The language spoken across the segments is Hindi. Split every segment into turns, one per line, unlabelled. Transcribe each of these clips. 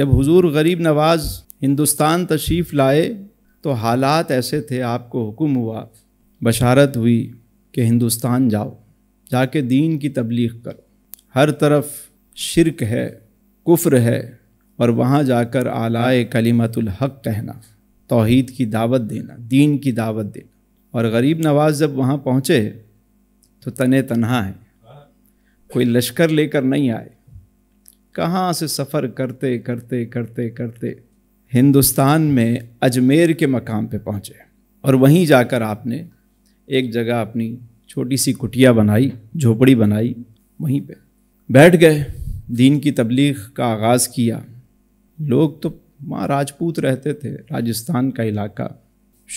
जब हुजूर गरीब नवाज़ हिंदुस्तान तशरीफ़ लाए तो हालात ऐसे थे आपको हुक्म हुआ बशारत हुई कि हिंदुस्तान जाओ जाके दीन की तबलीग करो हर तरफ शिरक है कुफ्र है और वहाँ जाकर आलाए कलीमतुल हक कहना तौहीद की दावत देना दीन की दावत देना और गरीब नवाज जब वहाँ पहुँचे तो तने तनहा है कोई लश्कर लेकर नहीं आए कहाँ से सफ़र करते करते करते करते हिंदुस्तान में अजमेर के मकाम पे पहुँचे और वहीं जाकर आपने एक जगह अपनी छोटी सी कुटिया बनाई झोपड़ी बनाई वहीं पे बैठ गए दीन की तबलीग का आगाज़ किया लोग तो वहाँ राजपूत रहते थे राजस्थान का इलाका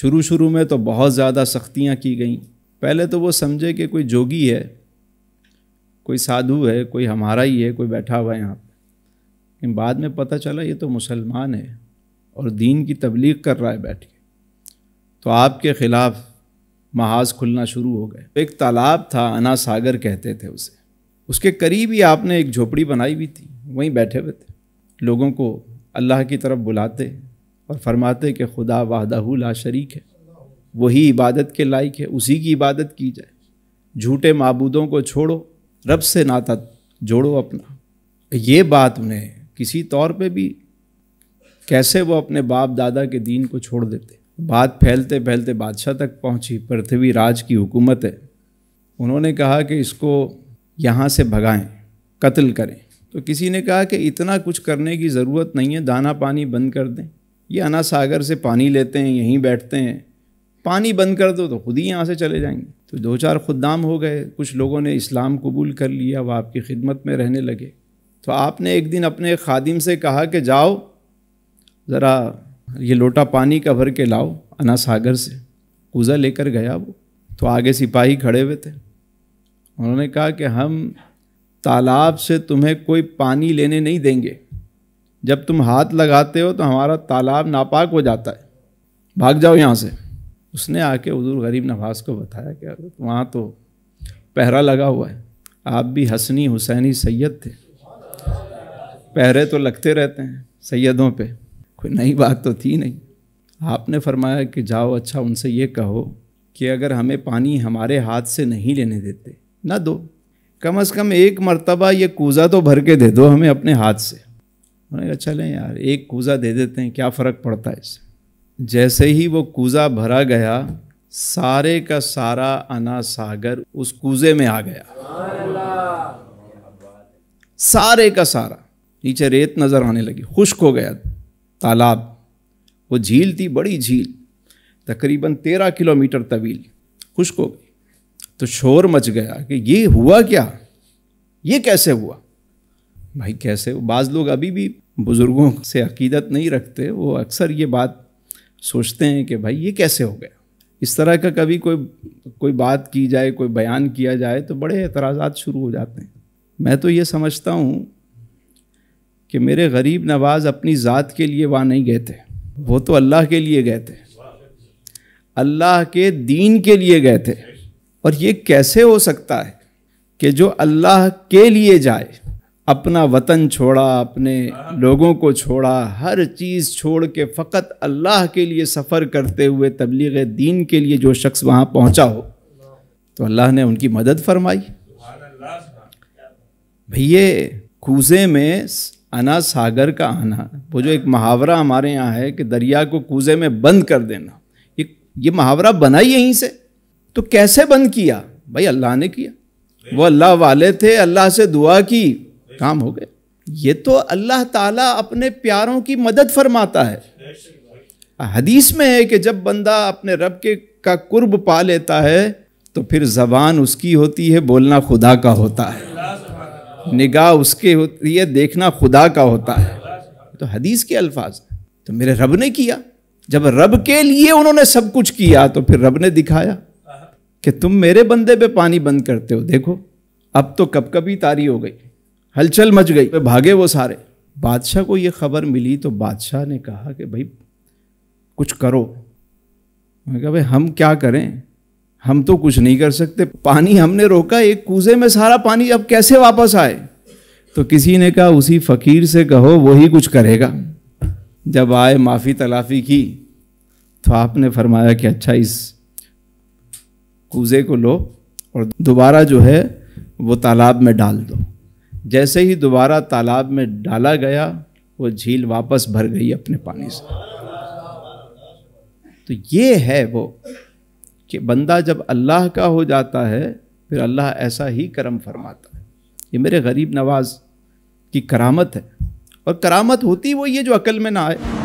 शुरू शुरू में तो बहुत ज़्यादा सख्तियाँ की गई पहले तो वो समझे कि कोई जोगी है कोई साधु है कोई हमारा ही है कोई बैठा हुआ है यहाँ पर लेकिन बाद में पता चला ये तो मुसलमान है और दीन की तबलीग कर रहा है बैठ के तो आपके ख़िलाफ़ महाज खुलना शुरू हो गए एक तालाब था अना सागर कहते थे उसे उसके करीब ही आपने एक झोपड़ी बनाई हुई थी वहीं बैठे हुए थे लोगों को अल्लाह की तरफ बुलाते और फरमाते कि खुदा वाह ला शरीक है वही इबादत के लायक है उसी की इबादत की जाए झूठे मबूदों को छोड़ो रब से नाता जोड़ो अपना ये बात उन्हें किसी तौर पे भी कैसे वो अपने बाप दादा के दीन को छोड़ देते बात फैलते फैलते बादशाह तक पहुंची राज की हुकूमत है उन्होंने कहा कि इसको यहाँ से भगाएं कत्ल करें तो किसी ने कहा कि इतना कुछ करने की ज़रूरत नहीं है दाना पानी बंद कर दें ये अना सागर से पानी लेते हैं यहीं बैठते हैं पानी बंद कर दो तो खुद ही यहाँ से चले जाएंगे तो दो चार खुदाम हो गए कुछ लोगों ने इस्लाम कबूल कर लिया वह आपकी खिदमत में रहने लगे तो आपने एक दिन अपने खादिम से कहा कि जाओ ज़रा ये लोटा पानी का भर के लाओ अना सागर से कूज़ा लेकर गया वो तो आगे सिपाही खड़े हुए थे उन्होंने कहा कि हम तालाब से तुम्हें कोई पानी लेने नहीं देंगे जब तुम हाथ लगाते हो तो हमारा तालाब नापाक हो जाता है भाग जाओ यहाँ से उसने आके हजूर गरीब नवाज को बताया कि वहाँ तो पहरा लगा हुआ है आप भी हसनी हुसैनी सैयद थे पहरे तो लगते रहते हैं सैदों पे कोई नई बात तो थी नहीं आपने फरमाया कि जाओ अच्छा उनसे ये कहो कि अगर हमें पानी हमारे हाथ से नहीं लेने देते ना दो कम अज़ कम एक मरतबा ये कूज़ा तो भर के दे दो हमें अपने हाथ से उन्होंने कहा चलें यार एक कूज़ा दे देते हैं क्या फ़र्क पड़ता है इससे जैसे ही वो कूज़ा भरा गया सारे का सारा अना सागर उस कूजे में आ गया सारे का सारा नीचे रेत नज़र आने लगी खुश्क हो गया तालाब वो झील थी बड़ी झील तकरीबन तेरह किलोमीटर तवील खुश्क हो गई तो शोर मच गया कि ये हुआ क्या ये कैसे हुआ भाई कैसे बाज़ लोग अभी भी बुज़ुर्गों से अकीदत नहीं रखते वो अक्सर ये बात सोचते हैं कि भाई ये कैसे हो गया इस तरह का कभी कोई कोई बात की जाए कोई बयान किया जाए तो बड़े एतराज़ात शुरू हो जाते हैं मैं तो ये समझता हूँ कि मेरे गरीब नवाज अपनी ज़ात के लिए वहाँ नहीं गए थे वो तो अल्लाह के लिए गए थे अल्लाह के दीन के लिए गए थे और ये कैसे हो सकता है कि जो अल्लाह के लिए जाए अपना वतन छोड़ा अपने लोगों को छोड़ा हर चीज़ छोड़ के फ़कत अल्लाह के लिए सफ़र करते हुए तबलीग दीन के लिए जो शख्स वहाँ पहुँचा हो तो अल्लाह ने उनकी मदद फरमाई भैया कूजे में आना सागर का आना वो जो एक मुहावरा हमारे यहाँ है कि दरिया को कूजे में बंद कर देना ये ये मुहावरा बना ही यहीं से तो कैसे बंद किया भाई अल्लाह ने किया वो अल्लाह वाले थे अल्लाह से दुआ की काम हो गए ये तो अल्लाह ताला अपने प्यारों की मदद फरमाता है हदीस में है कि जब बंदा अपने रब के का कुर्ब पा लेता है तो फिर जबान उसकी होती है बोलना खुदा का होता है निगाह उसके होती है देखना खुदा का होता है तो हदीस के अल्फाज तो मेरे रब ने किया जब रब के लिए उन्होंने सब कुछ किया तो फिर रब ने दिखाया कि तुम मेरे बंदे पे पानी बंद करते हो देखो अब तो कब कभी तारी हो गई हलचल मच गई तो भागे वो सारे बादशाह को ये खबर मिली तो बादशाह ने कहा कि भाई कुछ करो मैं कहा भाई हम क्या करें हम तो कुछ नहीं कर सकते पानी हमने रोका एक कूजे में सारा पानी अब कैसे वापस आए तो किसी ने कहा उसी फकीर से कहो वही कुछ करेगा जब आए माफ़ी तलाफ़ी की तो आपने फरमाया कि अच्छा इस कूजे को लो और दोबारा जो है वो तालाब में डाल दो जैसे ही दोबारा तालाब में डाला गया वो झील वापस भर गई अपने पानी से तो ये है वो कि बंदा जब अल्लाह का हो जाता है फिर अल्लाह ऐसा ही करम फरमाता है ये मेरे गरीब नवाज की करामत है और करामत होती वो ये जो अकल में ना आए